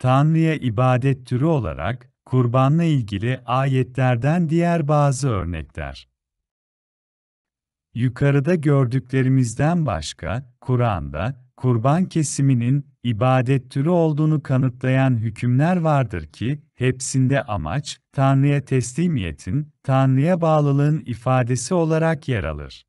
Tanrı'ya ibadet türü olarak kurbanla ilgili ayetlerden diğer bazı örnekler. Yukarıda gördüklerimizden başka, Kur'an'da kurban kesiminin ibadet türü olduğunu kanıtlayan hükümler vardır ki, hepsinde amaç, Tanrı'ya teslimiyetin, Tanrı'ya bağlılığın ifadesi olarak yer alır.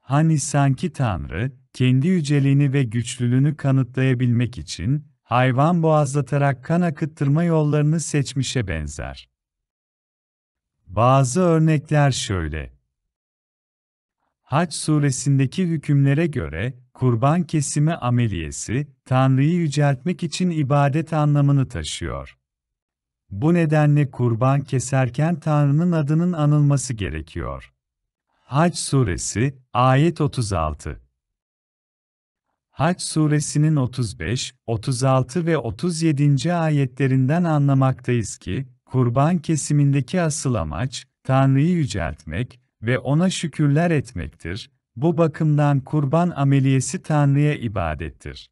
Hani sanki Tanrı, kendi yüceliğini ve güçlülüğünü kanıtlayabilmek için, hayvan boğazlatarak kan akıttırma yollarını seçmişe benzer. Bazı örnekler şöyle. Haç suresindeki hükümlere göre, kurban kesimi ameliyesi, Tanrı'yı yüceltmek için ibadet anlamını taşıyor. Bu nedenle kurban keserken Tanrı'nın adının anılması gerekiyor. Hac suresi, ayet 36 Haç suresinin 35, 36 ve 37. ayetlerinden anlamaktayız ki, kurban kesimindeki asıl amaç, Tanrı'yı yüceltmek ve ona şükürler etmektir, bu bakımdan kurban ameliyesi Tanrı'ya ibadettir.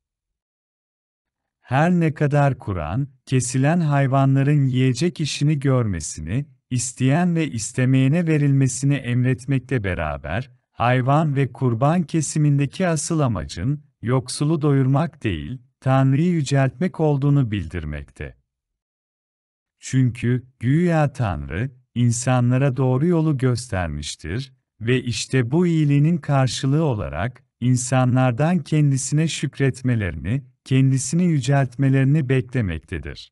Her ne kadar Kur'an, kesilen hayvanların yiyecek işini görmesini, isteyen ve istemeyene verilmesini emretmekle beraber, hayvan ve kurban kesimindeki asıl amacın, yoksulu doyurmak değil, Tanrı'yı yüceltmek olduğunu bildirmekte. Çünkü güya Tanrı insanlara doğru yolu göstermiştir ve işte bu iyiliğinin karşılığı olarak insanlardan kendisine şükretmelerini, kendisini yüceltmelerini beklemektedir.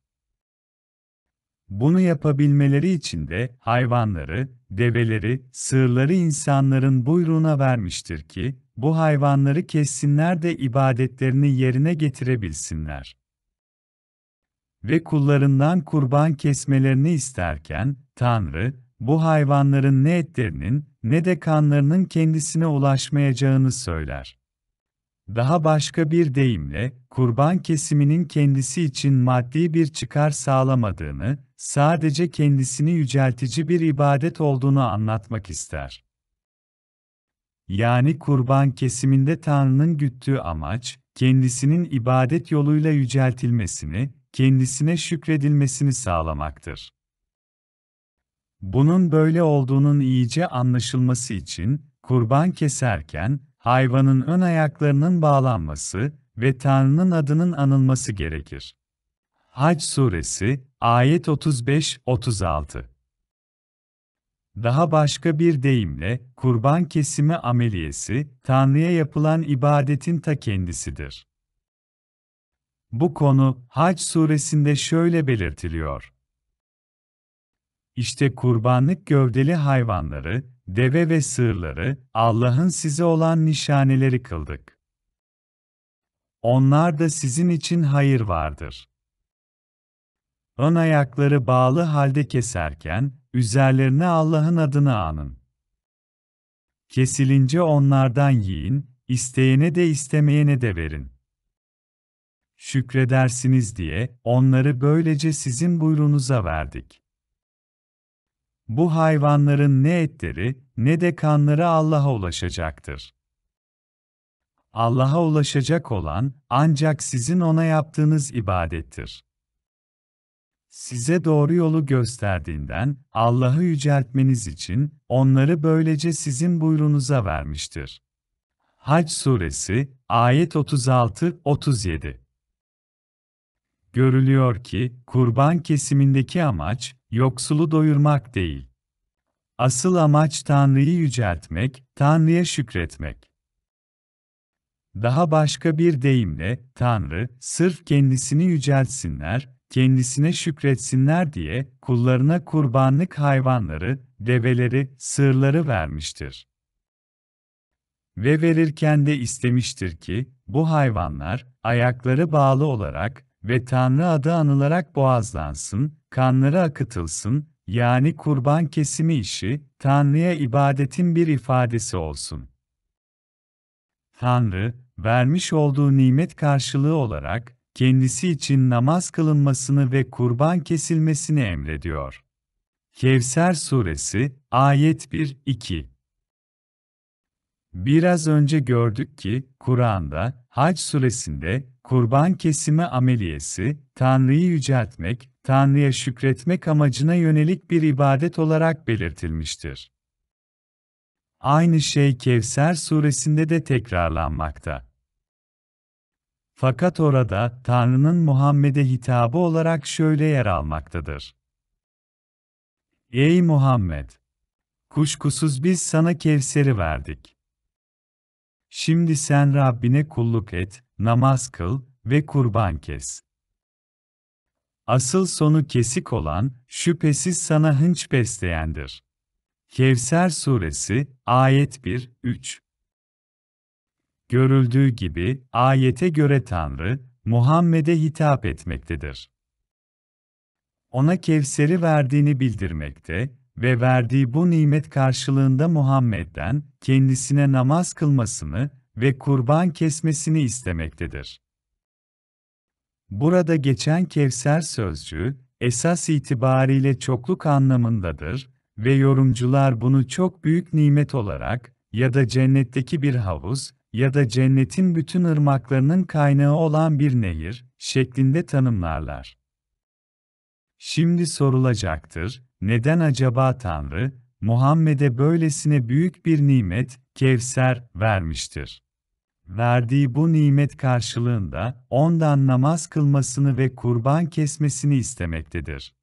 Bunu yapabilmeleri için de hayvanları, develeri, sığırları insanların buyruğuna vermiştir ki, bu hayvanları kessinler de ibadetlerini yerine getirebilsinler. Ve kullarından kurban kesmelerini isterken, Tanrı, bu hayvanların ne etlerinin, ne de kanlarının kendisine ulaşmayacağını söyler. Daha başka bir deyimle, kurban kesiminin kendisi için maddi bir çıkar sağlamadığını, sadece kendisini yüceltici bir ibadet olduğunu anlatmak ister. Yani kurban kesiminde Tanrı'nın güttüğü amaç, kendisinin ibadet yoluyla yüceltilmesini, kendisine şükredilmesini sağlamaktır. Bunun böyle olduğunun iyice anlaşılması için, kurban keserken, hayvanın ön ayaklarının bağlanması ve Tanrı'nın adının anılması gerekir. Hac suresi Ayet 35-36 Daha başka bir deyimle, kurban kesimi ameliyesi, Tanrı'ya yapılan ibadetin ta kendisidir. Bu konu, Hac suresinde şöyle belirtiliyor. İşte kurbanlık gövdeli hayvanları, deve ve sığırları, Allah'ın size olan nişaneleri kıldık. Onlar da sizin için hayır vardır. Ön ayakları bağlı halde keserken, üzerlerine Allah'ın adını anın. Kesilince onlardan yiyin, isteyene de istemeyene de verin. Şükredersiniz diye onları böylece sizin buyrunuza verdik. Bu hayvanların ne etleri ne de kanları Allah'a ulaşacaktır. Allah'a ulaşacak olan ancak sizin ona yaptığınız ibadettir size doğru yolu gösterdiğinden Allah'ı yüceltmeniz için onları böylece sizin buyrunuza vermiştir. Hac suresi ayet 36 37 Görülüyor ki kurban kesimindeki amaç yoksulu doyurmak değil. Asıl amaç Tanrı'yı yüceltmek, Tanrı'ya şükretmek. Daha başka bir deyimle Tanrı sırf kendisini yüceltsinler, kendisine şükretsinler diye kullarına kurbanlık hayvanları, develeri, sığırları vermiştir. Ve verirken de istemiştir ki, bu hayvanlar, ayakları bağlı olarak ve Tanrı adı anılarak boğazlansın, kanları akıtılsın, yani kurban kesimi işi, Tanrı'ya ibadetin bir ifadesi olsun. Tanrı, vermiş olduğu nimet karşılığı olarak, kendisi için namaz kılınmasını ve kurban kesilmesini emrediyor. Kevser Suresi, Ayet 1-2 Biraz önce gördük ki, Kur'an'da, Hac Suresinde, kurban kesimi ameliyesi, Tanrı'yı yüceltmek, Tanrı'ya şükretmek amacına yönelik bir ibadet olarak belirtilmiştir. Aynı şey Kevser Suresinde de tekrarlanmakta. Fakat orada Tanrı'nın Muhammed'e hitabı olarak şöyle yer almaktadır. Ey Muhammed! Kuşkusuz biz sana Kevser'i verdik. Şimdi sen Rabbine kulluk et, namaz kıl ve kurban kes. Asıl sonu kesik olan, şüphesiz sana hınç besleyendir. Kevser Suresi, Ayet 1, 3 Görüldüğü gibi, ayete göre Tanrı, Muhammed'e hitap etmektedir. Ona Kevser'i verdiğini bildirmekte ve verdiği bu nimet karşılığında Muhammed'den kendisine namaz kılmasını ve kurban kesmesini istemektedir. Burada geçen Kevser sözcüğü, esas itibariyle çokluk anlamındadır ve yorumcular bunu çok büyük nimet olarak ya da cennetteki bir havuz ya da cennetin bütün ırmaklarının kaynağı olan bir nehir şeklinde tanımlarlar. Şimdi sorulacaktır, neden acaba Tanrı, Muhammed'e böylesine büyük bir nimet, Kevser, vermiştir? Verdiği bu nimet karşılığında ondan namaz kılmasını ve kurban kesmesini istemektedir.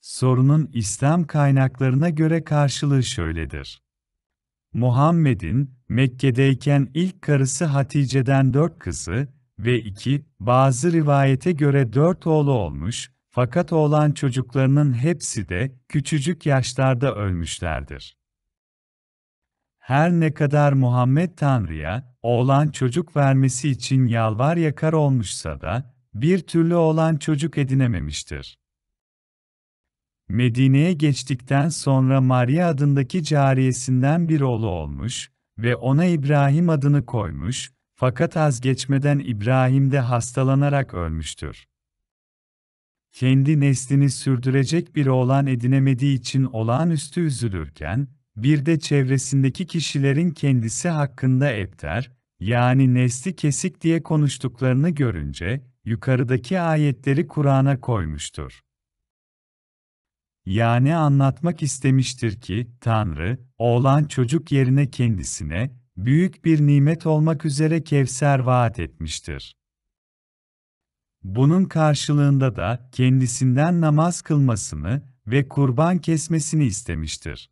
Sorunun İslam kaynaklarına göre karşılığı şöyledir. Muhammed'in Mekke'deyken ilk karısı Hatice'den dört kızı ve iki, bazı rivayete göre dört oğlu olmuş, fakat oğlan çocuklarının hepsi de küçücük yaşlarda ölmüşlerdir. Her ne kadar Muhammed Tanrı'ya oğlan çocuk vermesi için yalvar yakar olmuşsa da, bir türlü oğlan çocuk edinememiştir. Medine'ye geçtikten sonra Maria adındaki cariyesinden bir oğlu olmuş, ve ona İbrahim adını koymuş, fakat az geçmeden İbrahim de hastalanarak ölmüştür. Kendi neslini sürdürecek bir oğlan edinemediği için olağanüstü üzülürken, bir de çevresindeki kişilerin kendisi hakkında epter, yani nesli kesik diye konuştuklarını görünce, yukarıdaki ayetleri Kur'an'a koymuştur. Yani anlatmak istemiştir ki, Tanrı, oğlan çocuk yerine kendisine, büyük bir nimet olmak üzere Kevser vaat etmiştir. Bunun karşılığında da kendisinden namaz kılmasını ve kurban kesmesini istemiştir.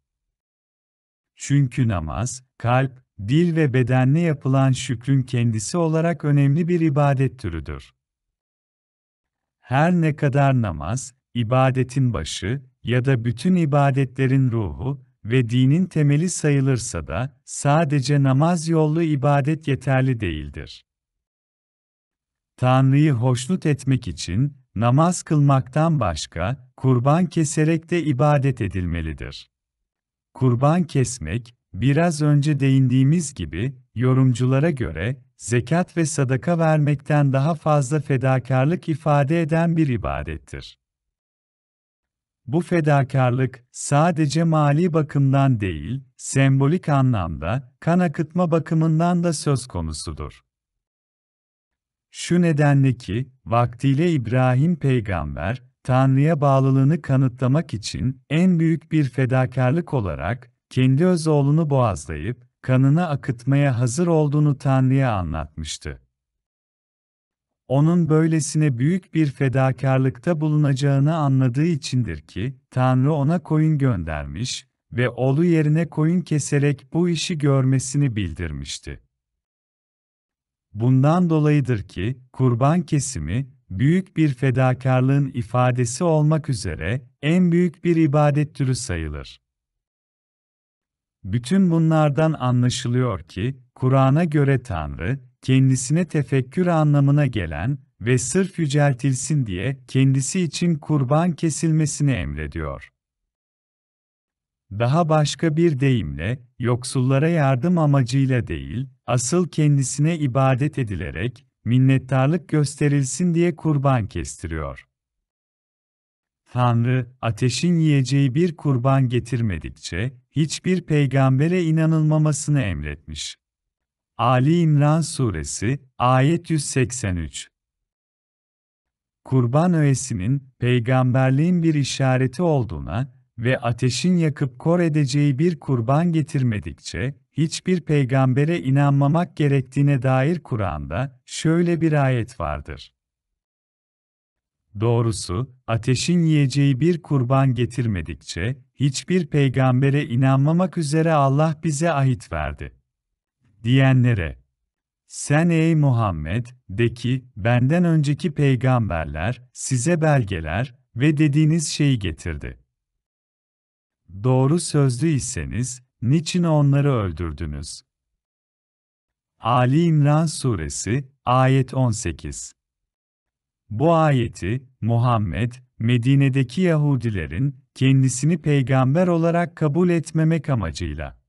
Çünkü namaz, kalp, dil ve bedenle yapılan şükrün kendisi olarak önemli bir ibadet türüdür. Her ne kadar namaz, ibadetin başı ya da bütün ibadetlerin ruhu ve dinin temeli sayılırsa da sadece namaz yollu ibadet yeterli değildir. Tanrı'yı hoşnut etmek için namaz kılmaktan başka kurban keserek de ibadet edilmelidir. Kurban kesmek, biraz önce değindiğimiz gibi yorumculara göre zekat ve sadaka vermekten daha fazla fedakarlık ifade eden bir ibadettir. Bu fedakarlık, sadece mali bakımdan değil, sembolik anlamda, kan akıtma bakımından da söz konusudur. Şu nedenle ki, vaktiyle İbrahim peygamber, Tanrı'ya bağlılığını kanıtlamak için en büyük bir fedakarlık olarak, kendi öz oğlunu boğazlayıp, kanını akıtmaya hazır olduğunu Tanrı'ya anlatmıştı onun böylesine büyük bir fedakarlıkta bulunacağını anladığı içindir ki, Tanrı ona koyun göndermiş ve oğlu yerine koyun keserek bu işi görmesini bildirmişti. Bundan dolayıdır ki, kurban kesimi, büyük bir fedakarlığın ifadesi olmak üzere, en büyük bir ibadet türü sayılır. Bütün bunlardan anlaşılıyor ki, Kur'an'a göre Tanrı, kendisine tefekkür anlamına gelen ve sırf yüceltilsin diye kendisi için kurban kesilmesini emrediyor. Daha başka bir deyimle, yoksullara yardım amacıyla değil, asıl kendisine ibadet edilerek, minnettarlık gösterilsin diye kurban kestiriyor. Tanrı, ateşin yiyeceği bir kurban getirmedikçe, hiçbir peygambere inanılmamasını emretmiş. Ali İmran Suresi, Ayet 183 Kurban öğesinin, peygamberliğin bir işareti olduğuna ve ateşin yakıp kor edeceği bir kurban getirmedikçe, hiçbir peygambere inanmamak gerektiğine dair Kur'an'da şöyle bir ayet vardır. Doğrusu, ateşin yiyeceği bir kurban getirmedikçe, hiçbir peygambere inanmamak üzere Allah bize ahit verdi diyenlere, sen ey Muhammed, de ki, benden önceki peygamberler, size belgeler ve dediğiniz şeyi getirdi. Doğru sözlü iseniz, niçin onları öldürdünüz? Ali İmran Suresi, Ayet 18 Bu ayeti, Muhammed, Medine'deki Yahudilerin, kendisini peygamber olarak kabul etmemek amacıyla,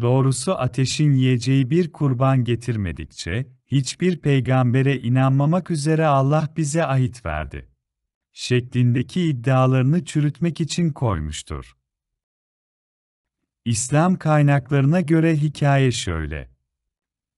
Doğrusu ateşin yiyeceği bir kurban getirmedikçe, hiçbir peygambere inanmamak üzere Allah bize ahit verdi. Şeklindeki iddialarını çürütmek için koymuştur. İslam kaynaklarına göre hikaye şöyle.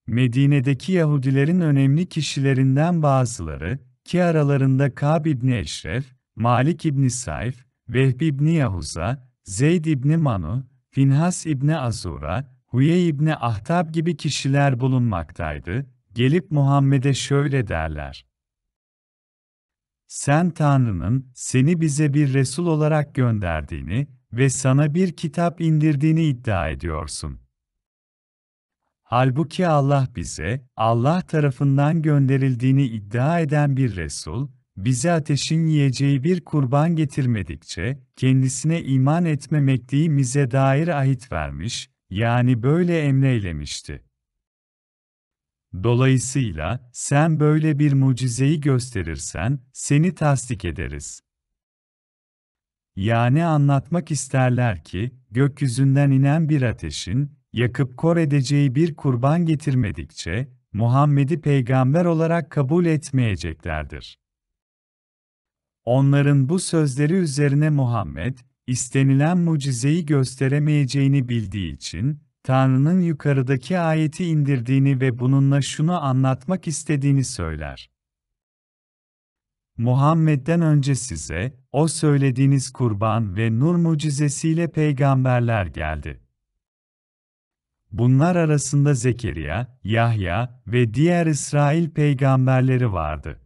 Medine'deki Yahudilerin önemli kişilerinden bazıları, ki aralarında Kab İbni Eşref, Malik İbni Sayf, Vehbi İbni Yahuza, Zeyd İbni Manu, Finhas İbni Azura, Huye İbni Ahtab gibi kişiler bulunmaktaydı, gelip Muhammed'e şöyle derler. Sen Tanrı'nın seni bize bir Resul olarak gönderdiğini ve sana bir kitap indirdiğini iddia ediyorsun. Halbuki Allah bize, Allah tarafından gönderildiğini iddia eden bir Resul, bize ateşin yiyeceği bir kurban getirmedikçe, kendisine iman etmemekliğimize dair ahit vermiş, yani böyle emreylemişti. Dolayısıyla, sen böyle bir mucizeyi gösterirsen, seni tasdik ederiz. Yani anlatmak isterler ki, gökyüzünden inen bir ateşin, yakıp kor edeceği bir kurban getirmedikçe, Muhammed'i peygamber olarak kabul etmeyeceklerdir. Onların bu sözleri üzerine Muhammed, istenilen mucizeyi gösteremeyeceğini bildiği için, Tanrı'nın yukarıdaki ayeti indirdiğini ve bununla şunu anlatmak istediğini söyler. Muhammed'den önce size, o söylediğiniz kurban ve nur mucizesiyle peygamberler geldi. Bunlar arasında Zekeriya, Yahya ve diğer İsrail peygamberleri vardı.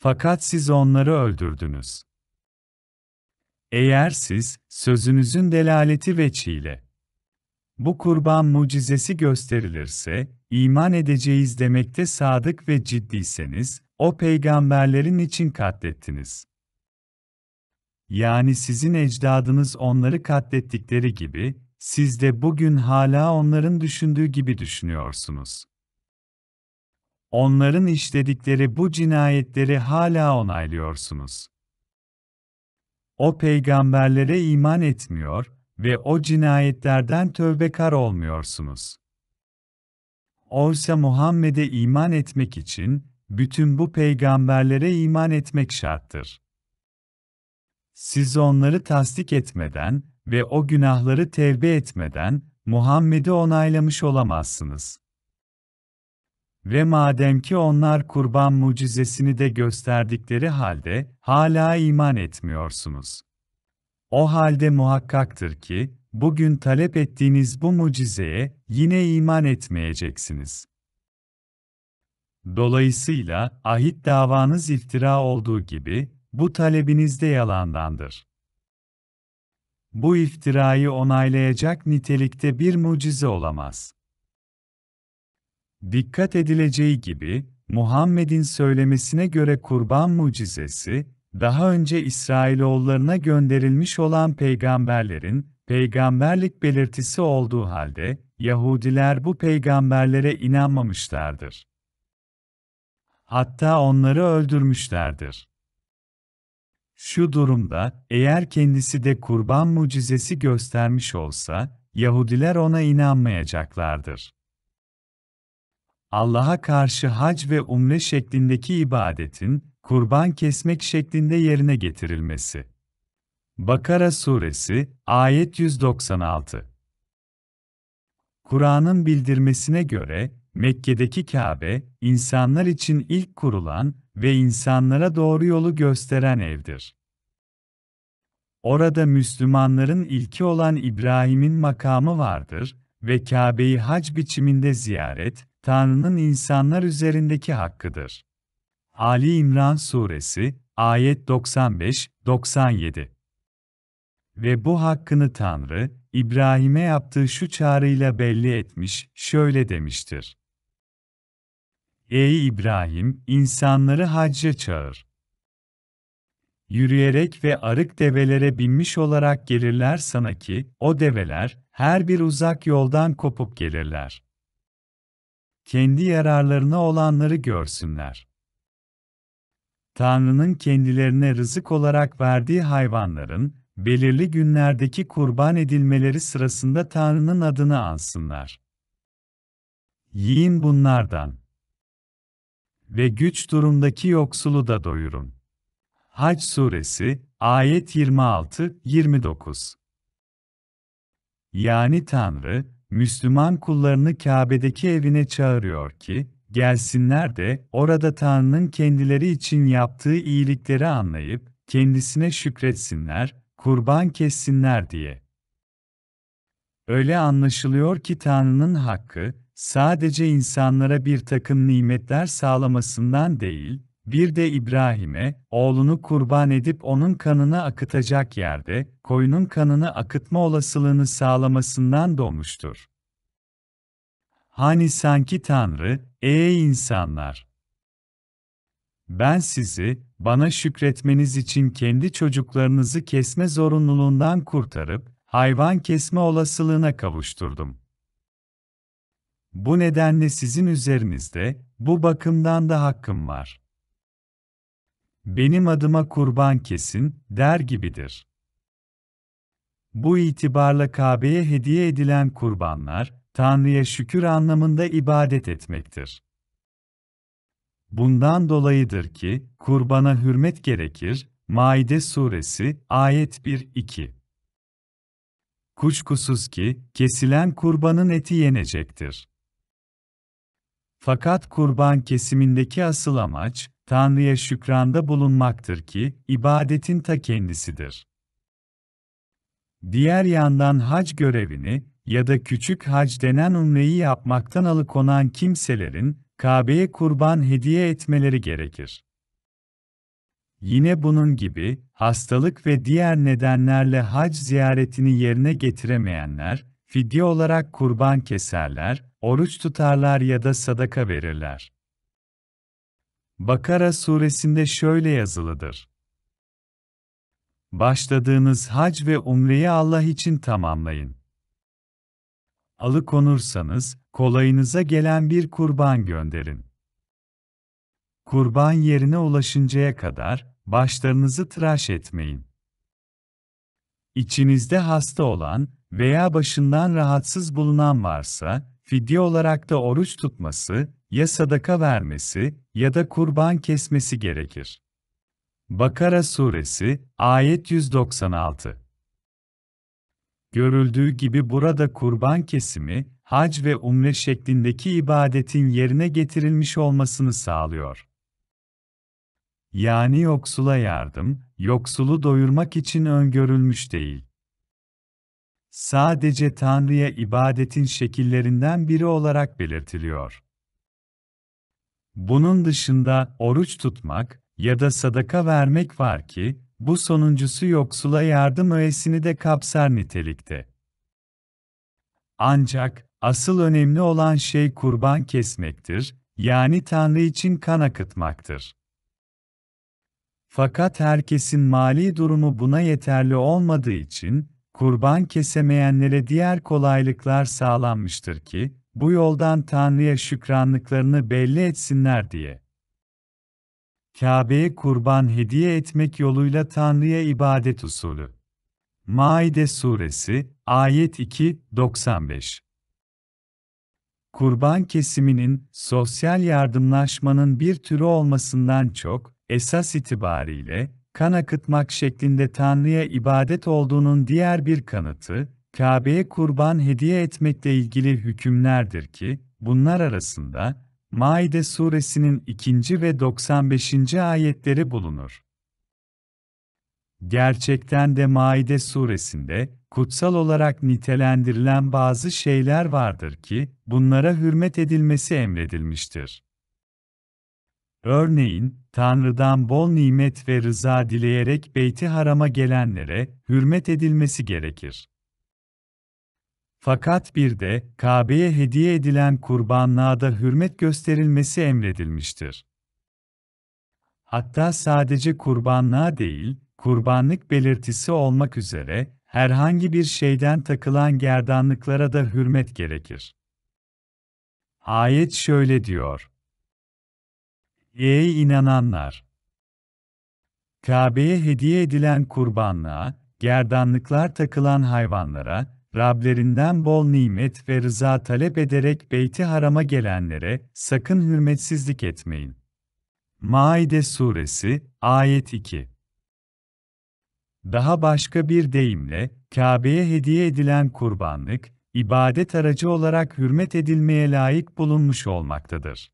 Fakat siz onları öldürdünüz. Eğer siz, sözünüzün delaleti ve çiğle, bu kurban mucizesi gösterilirse, iman edeceğiz demekte sadık ve ciddiyseniz, o peygamberlerin için katlettiniz. Yani sizin ecdadınız onları katlettikleri gibi, siz de bugün hala onların düşündüğü gibi düşünüyorsunuz onların işledikleri bu cinayetleri hala onaylıyorsunuz. O peygamberlere iman etmiyor ve o cinayetlerden tövbekar olmuyorsunuz. Oysa Muhammed'e iman etmek için bütün bu peygamberlere iman etmek şarttır. Siz onları tasdik etmeden ve o günahları tevbe etmeden Muhammed'i onaylamış olamazsınız. Ve madem ki onlar kurban mucizesini de gösterdikleri halde, hala iman etmiyorsunuz. O halde muhakkaktır ki, bugün talep ettiğiniz bu mucizeye yine iman etmeyeceksiniz. Dolayısıyla ahit davanız iftira olduğu gibi bu talebiniz de yalandandır. Bu iftirayı onaylayacak nitelikte bir mucize olamaz. Dikkat edileceği gibi, Muhammed'in söylemesine göre kurban mucizesi, daha önce İsrailoğullarına gönderilmiş olan peygamberlerin, peygamberlik belirtisi olduğu halde, Yahudiler bu peygamberlere inanmamışlardır. Hatta onları öldürmüşlerdir. Şu durumda, eğer kendisi de kurban mucizesi göstermiş olsa, Yahudiler ona inanmayacaklardır. Allah'a karşı hac ve umre şeklindeki ibadetin, kurban kesmek şeklinde yerine getirilmesi. Bakara Suresi, Ayet 196 Kur'an'ın bildirmesine göre, Mekke'deki Kabe, insanlar için ilk kurulan ve insanlara doğru yolu gösteren evdir. Orada Müslümanların ilki olan İbrahim'in makamı vardır ve Kabe'yi hac biçiminde ziyaret, Tanrı'nın insanlar üzerindeki hakkıdır. Ali İmran Suresi, ayet 95-97 Ve bu hakkını Tanrı, İbrahim'e yaptığı şu çağrıyla belli etmiş, şöyle demiştir. Ey İbrahim, insanları hacca çağır. Yürüyerek ve arık develere binmiş olarak gelirler sana ki, o develer, her bir uzak yoldan kopup gelirler kendi yararlarına olanları görsünler. Tanrı'nın kendilerine rızık olarak verdiği hayvanların, belirli günlerdeki kurban edilmeleri sırasında Tanrı'nın adını ansınlar. Yiyin bunlardan. Ve güç durumdaki yoksulu da doyurun. Hac Suresi, ayet 26-29 Yani Tanrı, Müslüman kullarını Kabe'deki evine çağırıyor ki, gelsinler de orada Tanrı'nın kendileri için yaptığı iyilikleri anlayıp, kendisine şükretsinler, kurban kessinler diye. Öyle anlaşılıyor ki Tanrı'nın hakkı, sadece insanlara bir takım nimetler sağlamasından değil, bir de İbrahim'e, oğlunu kurban edip onun kanını akıtacak yerde, koyunun kanını akıtma olasılığını sağlamasından doğmuştur. Hani sanki Tanrı, ey insanlar! Ben sizi, bana şükretmeniz için kendi çocuklarınızı kesme zorunluluğundan kurtarıp, hayvan kesme olasılığına kavuşturdum. Bu nedenle sizin üzerinizde, bu bakımdan da hakkım var benim adıma kurban kesin, der gibidir. Bu itibarla Kabe'ye hediye edilen kurbanlar, Tanrı'ya şükür anlamında ibadet etmektir. Bundan dolayıdır ki, kurbana hürmet gerekir, Maide Suresi, Ayet 1-2 Kuşkusuz ki, kesilen kurbanın eti yenecektir. Fakat kurban kesimindeki asıl amaç, Tanrı'ya şükranda bulunmaktır ki, ibadetin ta kendisidir. Diğer yandan hac görevini ya da küçük hac denen umreyi yapmaktan alıkonan kimselerin, Kabe'ye kurban hediye etmeleri gerekir. Yine bunun gibi, hastalık ve diğer nedenlerle hac ziyaretini yerine getiremeyenler, fidye olarak kurban keserler, oruç tutarlar ya da sadaka verirler. Bakara suresinde şöyle yazılıdır. Başladığınız hac ve umreyi Allah için tamamlayın. Alıkonursanız, kolayınıza gelen bir kurban gönderin. Kurban yerine ulaşıncaya kadar, başlarınızı tıraş etmeyin. İçinizde hasta olan veya başından rahatsız bulunan varsa, fidye olarak da oruç tutması, ya sadaka vermesi ya da kurban kesmesi gerekir. Bakara Suresi, ayet 196 Görüldüğü gibi burada kurban kesimi, hac ve umre şeklindeki ibadetin yerine getirilmiş olmasını sağlıyor. Yani yoksula yardım, yoksulu doyurmak için öngörülmüş değil. Sadece Tanrı'ya ibadetin şekillerinden biri olarak belirtiliyor. Bunun dışında oruç tutmak ya da sadaka vermek var ki, bu sonuncusu yoksula yardım öğesini de kapsar nitelikte. Ancak asıl önemli olan şey kurban kesmektir, yani Tanrı için kan akıtmaktır. Fakat herkesin mali durumu buna yeterli olmadığı için, kurban kesemeyenlere diğer kolaylıklar sağlanmıştır ki, bu yoldan Tanrı'ya şükranlıklarını belli etsinler diye. Kabe'ye kurban hediye etmek yoluyla Tanrı'ya ibadet usulü. Maide Suresi, Ayet 2, 95 Kurban kesiminin, sosyal yardımlaşmanın bir türü olmasından çok, esas itibariyle, kan akıtmak şeklinde Tanrı'ya ibadet olduğunun diğer bir kanıtı, Kabe'ye kurban hediye etmekle ilgili hükümlerdir ki, bunlar arasında, Maide suresinin 2. ve 95. ayetleri bulunur. Gerçekten de Maide suresinde, kutsal olarak nitelendirilen bazı şeyler vardır ki, bunlara hürmet edilmesi emredilmiştir. Örneğin, Tanrı'dan bol nimet ve rıza dileyerek Beyti Haram'a gelenlere hürmet edilmesi gerekir. Fakat bir de, Kabe'ye hediye edilen kurbanlığa da hürmet gösterilmesi emredilmiştir. Hatta sadece kurbanlığa değil, kurbanlık belirtisi olmak üzere, herhangi bir şeyden takılan gerdanlıklara da hürmet gerekir. Ayet şöyle diyor. Ey inananlar! Kabe'ye hediye edilen kurbanlığa, gerdanlıklar takılan hayvanlara, Rablerinden bol nimet ve rıza talep ederek beyti harama gelenlere sakın hürmetsizlik etmeyin. Maide Suresi, Ayet 2 Daha başka bir deyimle, Kabe'ye hediye edilen kurbanlık, ibadet aracı olarak hürmet edilmeye layık bulunmuş olmaktadır.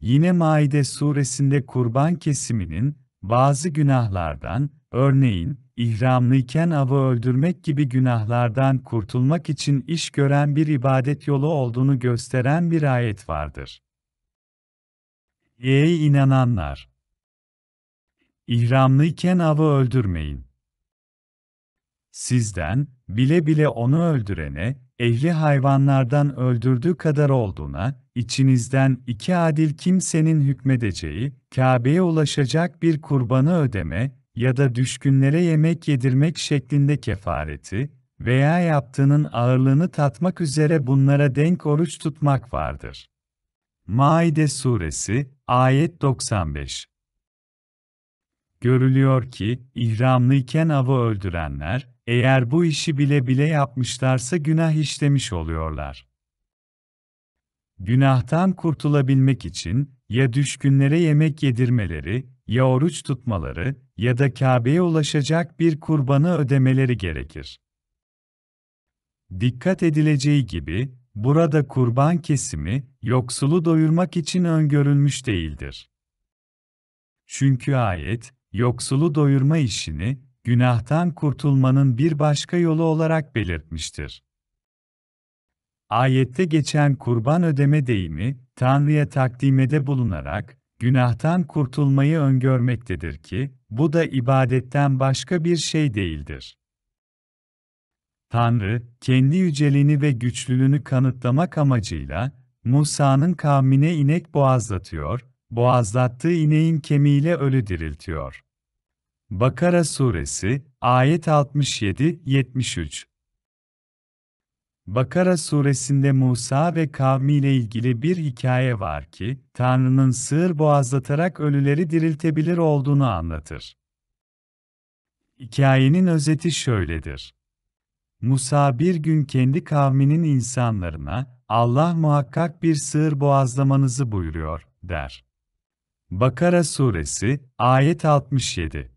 Yine Maide suresinde kurban kesiminin bazı günahlardan, örneğin ihramlıyken avı öldürmek gibi günahlardan kurtulmak için iş gören bir ibadet yolu olduğunu gösteren bir ayet vardır. Ey inananlar! İhramlıyken avı öldürmeyin. Sizden, bile bile onu öldürene, ehli hayvanlardan öldürdüğü kadar olduğuna, içinizden iki adil kimsenin hükmedeceği, Kabe'ye ulaşacak bir kurbanı ödeme, ya da düşkünlere yemek yedirmek şeklinde kefareti veya yaptığının ağırlığını tatmak üzere bunlara denk oruç tutmak vardır. Maide Suresi, Ayet 95 Görülüyor ki, ihramlıyken avı öldürenler, eğer bu işi bile bile yapmışlarsa günah işlemiş oluyorlar. Günahtan kurtulabilmek için, ya düşkünlere yemek yedirmeleri, ya oruç tutmaları ya da Kabe'ye ulaşacak bir kurbanı ödemeleri gerekir. Dikkat edileceği gibi, burada kurban kesimi, yoksulu doyurmak için öngörülmüş değildir. Çünkü ayet, yoksulu doyurma işini, günahtan kurtulmanın bir başka yolu olarak belirtmiştir. Ayette geçen kurban ödeme deyimi, Tanrı'ya takdimede bulunarak, günahtan kurtulmayı öngörmektedir ki, bu da ibadetten başka bir şey değildir. Tanrı, kendi yüceliğini ve güçlülüğünü kanıtlamak amacıyla, Musa'nın kavmine inek boğazlatıyor, boğazlattığı ineğin kemiğiyle ölü diriltiyor. Bakara Suresi, ayet 67-73 Bakara suresinde Musa ve kavmiyle ilgili bir hikaye var ki, Tanrı'nın sığır boğazlatarak ölüleri diriltebilir olduğunu anlatır. Hikayenin özeti şöyledir. Musa bir gün kendi kavminin insanlarına, Allah muhakkak bir sığır boğazlamanızı buyuruyor, der. Bakara suresi, ayet 67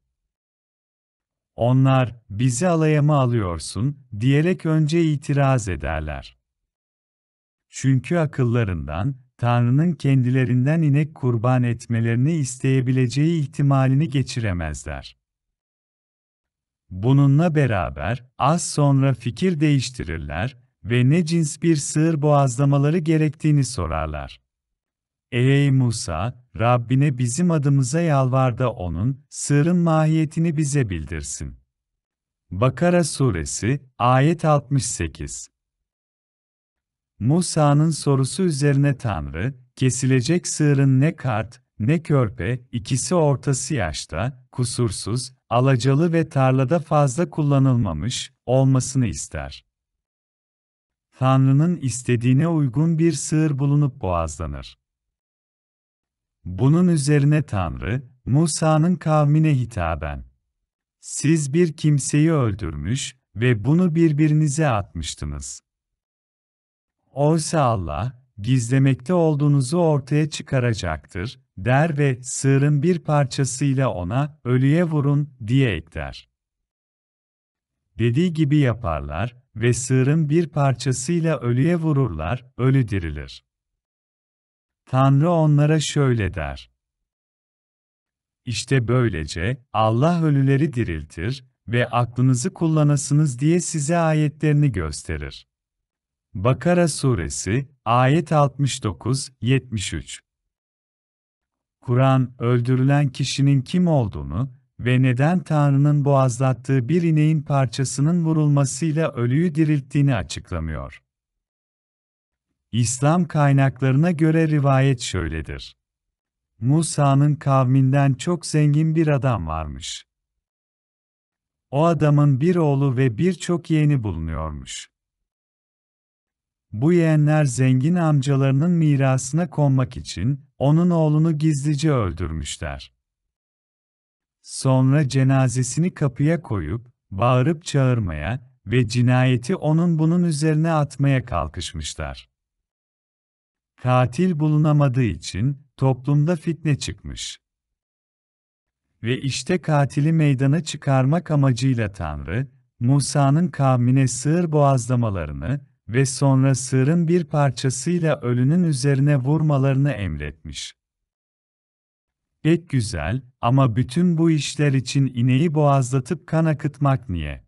onlar, bizi alaya mı alıyorsun, diyerek önce itiraz ederler. Çünkü akıllarından, Tanrı'nın kendilerinden inek kurban etmelerini isteyebileceği ihtimalini geçiremezler. Bununla beraber, az sonra fikir değiştirirler ve ne cins bir sığır boğazlamaları gerektiğini sorarlar. Ey Musa, Rabbine bizim adımıza yalvar da onun, sırrın mahiyetini bize bildirsin. Bakara Suresi, Ayet 68 Musa'nın sorusu üzerine Tanrı, kesilecek sığırın ne kart, ne körpe, ikisi ortası yaşta, kusursuz, alacalı ve tarlada fazla kullanılmamış, olmasını ister. Tanrı'nın istediğine uygun bir sığır bulunup boğazlanır. Bunun üzerine Tanrı, Musa'nın kavmine hitaben, siz bir kimseyi öldürmüş ve bunu birbirinize atmıştınız. Oysa Allah, gizlemekte olduğunuzu ortaya çıkaracaktır, der ve sığırın bir parçasıyla ona, ölüye vurun, diye ekler. Dediği gibi yaparlar ve sığırın bir parçasıyla ölüye vururlar, ölü dirilir. Tanrı onlara şöyle der. İşte böylece Allah ölüleri diriltir ve aklınızı kullanasınız diye size ayetlerini gösterir. Bakara Suresi, ayet 69-73 Kur'an, öldürülen kişinin kim olduğunu ve neden Tanrı'nın boğazlattığı bir ineğin parçasının vurulmasıyla ölüyü dirilttiğini açıklamıyor. İslam kaynaklarına göre rivayet şöyledir. Musa'nın kavminden çok zengin bir adam varmış. O adamın bir oğlu ve birçok yeğeni bulunuyormuş. Bu yeğenler zengin amcalarının mirasına konmak için onun oğlunu gizlice öldürmüşler. Sonra cenazesini kapıya koyup bağırıp çağırmaya ve cinayeti onun bunun üzerine atmaya kalkışmışlar katil bulunamadığı için toplumda fitne çıkmış. Ve işte katili meydana çıkarmak amacıyla Tanrı, Musa'nın kavmine sığır boğazlamalarını ve sonra sığırın bir parçasıyla ölünün üzerine vurmalarını emretmiş. Pek güzel ama bütün bu işler için ineği boğazlatıp kan akıtmak niye?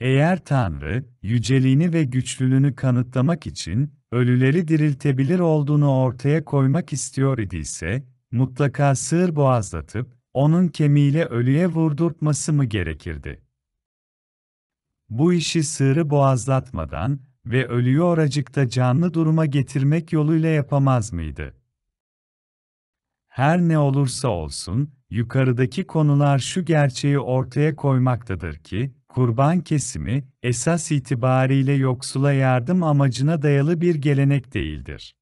Eğer Tanrı, yüceliğini ve güçlülüğünü kanıtlamak için, ölüleri diriltebilir olduğunu ortaya koymak istiyor idiyse, mutlaka sığır boğazlatıp, onun kemiğiyle ölüye vurdurtması mı gerekirdi? Bu işi sığırı boğazlatmadan ve ölüyü oracıkta canlı duruma getirmek yoluyla yapamaz mıydı? Her ne olursa olsun, yukarıdaki konular şu gerçeği ortaya koymaktadır ki, kurban kesimi, esas itibariyle yoksula yardım amacına dayalı bir gelenek değildir.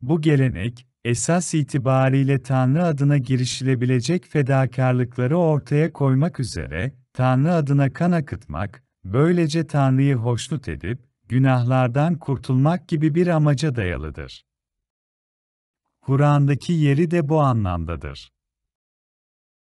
Bu gelenek, esas itibariyle Tanrı adına girişilebilecek fedakarlıkları ortaya koymak üzere, Tanrı adına kan akıtmak, böylece Tanrı'yı hoşnut edip, günahlardan kurtulmak gibi bir amaca dayalıdır. Kur'an'daki yeri de bu anlamdadır.